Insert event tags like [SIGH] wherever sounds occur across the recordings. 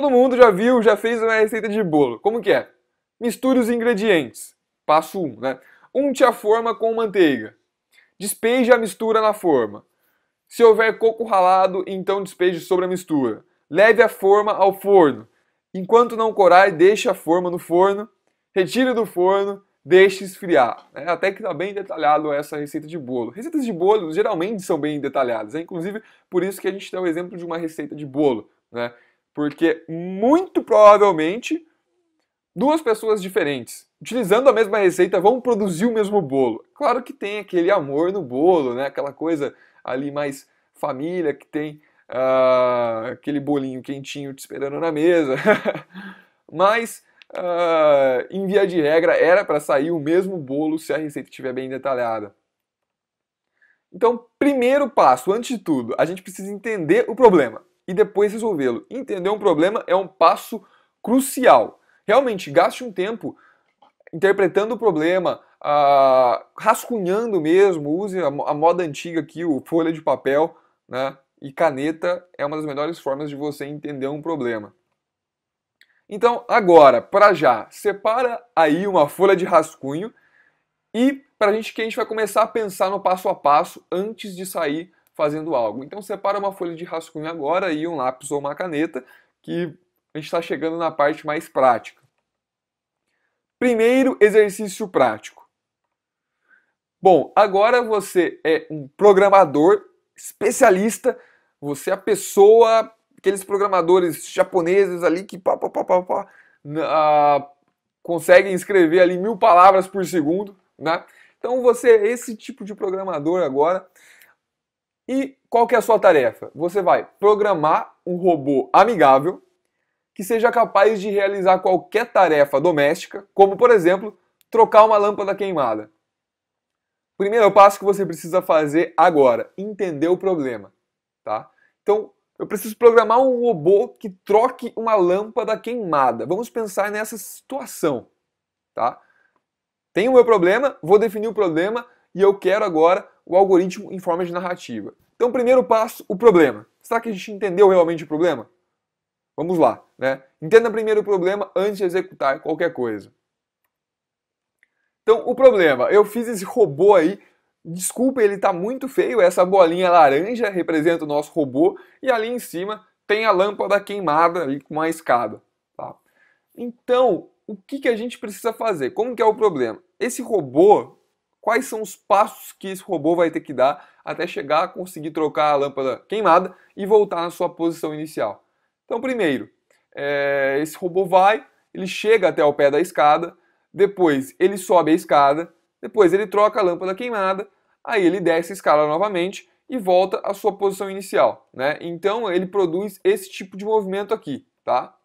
Todo mundo já viu, já fez uma receita de bolo. Como que é? Misture os ingredientes. Passo 1, um, né? Unte a forma com manteiga. Despeje a mistura na forma. Se houver coco ralado, então despeje sobre a mistura. Leve a forma ao forno. Enquanto não corar, deixe a forma no forno. Retire do forno, deixe esfriar. Né? Até que está bem detalhado essa receita de bolo. Receitas de bolo geralmente são bem detalhadas. É inclusive por isso que a gente tem o exemplo de uma receita de bolo. Né? Porque muito provavelmente duas pessoas diferentes, utilizando a mesma receita, vão produzir o mesmo bolo. Claro que tem aquele amor no bolo, né? Aquela coisa ali mais família que tem uh, aquele bolinho quentinho te esperando na mesa. [LAUGHS] Mas uh, em via de regra era para sair o mesmo bolo se a receita estiver bem detalhada. Então, primeiro passo, antes de tudo, a gente precisa entender o problema e depois resolvê-lo. Entender um problema é um passo crucial. Realmente, gaste um tempo interpretando o problema, ah, rascunhando mesmo, use a, a, moda antiga aqui, o folha de papel né, e caneta é uma das melhores formas de você entender um problema. Então, agora, para já, separa aí uma folha de rascunho e para a gente que a gente vai começar a pensar no passo a passo antes de sair fazendo algo. Então separa uma folha de rascunho agora e um lápis ou uma caneta, que a gente está chegando na parte mais prática. Primeiro exercício prático. Bom, agora você é um programador especialista, você é a pessoa, aqueles programadores japoneses ali que pá, pá, pá, pá, pá, ah, conseguem escrever ali mil palavras por segundo, né? Então você é esse tipo de programador agora. E qual que é a sua tarefa? Você vai programar um robô amigável que seja capaz de realizar qualquer tarefa doméstica, como por exemplo, trocar uma lâmpada queimada. Primeiro passo que você precisa fazer agora, entender o problema, tá? Então, eu preciso programar um robô que troque uma lâmpada queimada. Vamos pensar nessa situação, tá? Tem o meu problema, vou definir o problema e eu quero agora o algoritmo em forma de narrativa. Então, primeiro passo, o problema. Será que a gente entendeu realmente o problema? Vamos lá, né? Entenda primeiro o problema antes de executar qualquer coisa. Então, o problema, eu fiz esse robô aí, desculpa, ele está muito feio, essa bolinha laranja representa o nosso robô, e ali em cima tem a lâmpada queimada ali com uma escada. Tá? Então, o que, que a gente precisa fazer? Como que é o problema? Esse robô, quais são os passos que esse robô vai ter que dar até chegar a conseguir trocar a lâmpada queimada e voltar na sua posição inicial. Então, primeiro, é, esse robô vai, ele chega até o pé da escada, depois ele sobe a escada, depois ele troca a lâmpada queimada, aí ele desce a escada novamente e volta à sua posição inicial. Né? Então, ele produz esse tipo de movimento aqui. Tá?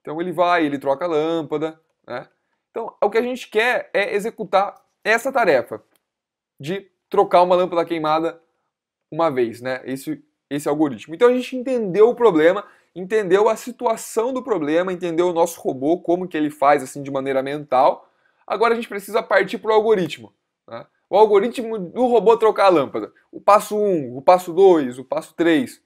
Então, ele vai, ele troca a lâmpada, né? Então, o que a gente quer é executar essa tarefa de trocar uma lâmpada queimada uma vez, né? Esse, esse algoritmo. Então a gente entendeu o problema, entendeu a situação do problema, entendeu o nosso robô, como que ele faz assim de maneira mental. Agora a gente precisa partir para o algoritmo. Né? O algoritmo do robô trocar a lâmpada. O passo 1, um, o passo 2, o passo 3.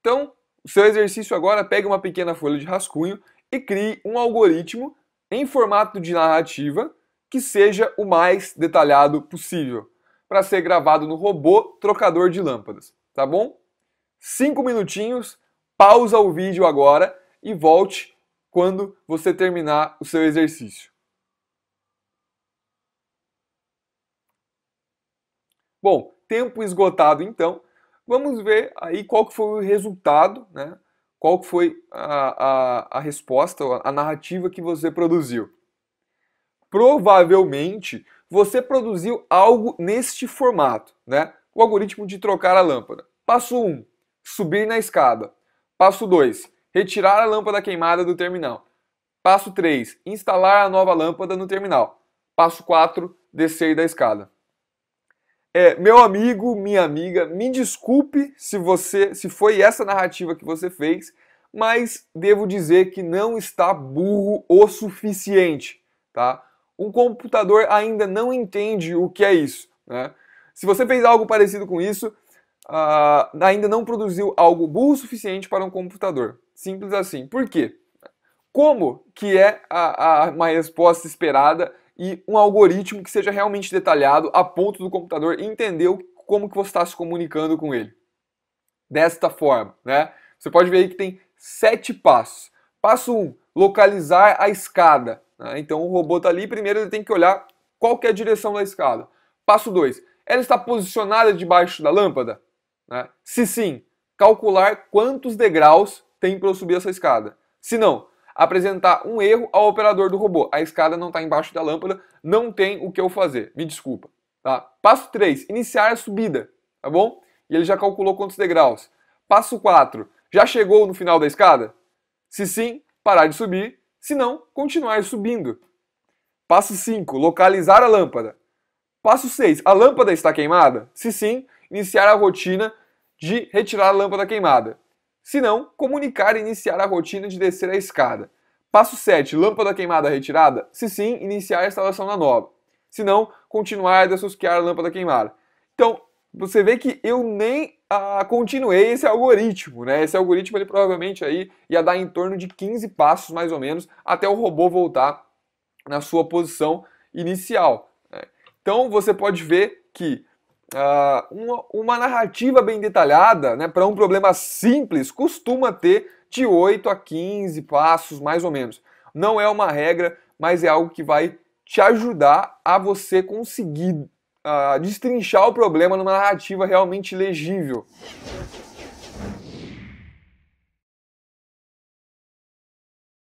Então, o seu exercício agora, pegue uma pequena folha de rascunho e crie um algoritmo em formato de narrativa que seja o mais detalhado possível, para ser gravado no robô trocador de lâmpadas, tá bom? Cinco minutinhos, pausa o vídeo agora e volte quando você terminar o seu exercício. Bom, tempo esgotado então, vamos ver aí qual que foi o resultado, né? qual foi a, a, a resposta, a narrativa que você produziu. Provavelmente você produziu algo neste formato, né? O algoritmo de trocar a lâmpada. Passo 1, um, subir na escada. Passo 2, retirar a lâmpada queimada do terminal. Passo 3, instalar a nova lâmpada no terminal. Passo 4, descer da escada. É, meu amigo, minha amiga, me desculpe se você, se foi essa narrativa que você fez, mas devo dizer que não está burro o suficiente, tá? Um computador ainda não entende o que é isso, né? Se você fez algo parecido com isso, uh, ainda não produziu algo burro o suficiente para um computador. Simples assim. Por quê? Como que é a, a, uma resposta esperada e um algoritmo que seja realmente detalhado a ponto do computador entender como que você está se comunicando com ele. Desta forma, né? Você pode ver aí que tem sete passos. Passo 1, um, localizar a escada. Né? Então o robô está ali, primeiro ele tem que olhar qual que é a direção da escada. Passo 2, ela está posicionada debaixo da lâmpada? Né? Se sim, calcular quantos degraus tem para eu subir essa escada. Se não, apresentar um erro ao operador do robô. A escada não está embaixo da lâmpada, não tem o que eu fazer. Me desculpa. Tá? Passo 3, iniciar a subida, tá bom? E ele já calculou quantos degraus. Passo 4, já chegou no final da escada? Se sim, parar de subir. Se não, continuar subindo. Passo 5, localizar a lâmpada. Passo 6, a lâmpada está queimada? Se sim, iniciar a rotina de retirar a lâmpada queimada. Se não, comunicar e iniciar a rotina de descer a escada. Passo 7. Lâmpada queimada retirada? Se sim, iniciar a instalação da nova. Se não, continuar a desusquear a lâmpada queimada. Então, você vê que eu nem ah, continuei esse algoritmo, né? Esse algoritmo ele provavelmente aí ia dar em torno de 15 passos mais ou menos até o robô voltar na sua posição inicial. Né? Então você pode ver que uh, uma, uma, narrativa bem detalhada, né, para um problema simples, costuma ter de 8 a 15 passos, mais ou menos. Não é uma regra, mas é algo que vai te ajudar a você conseguir uh, destrinchar o problema numa narrativa realmente legível.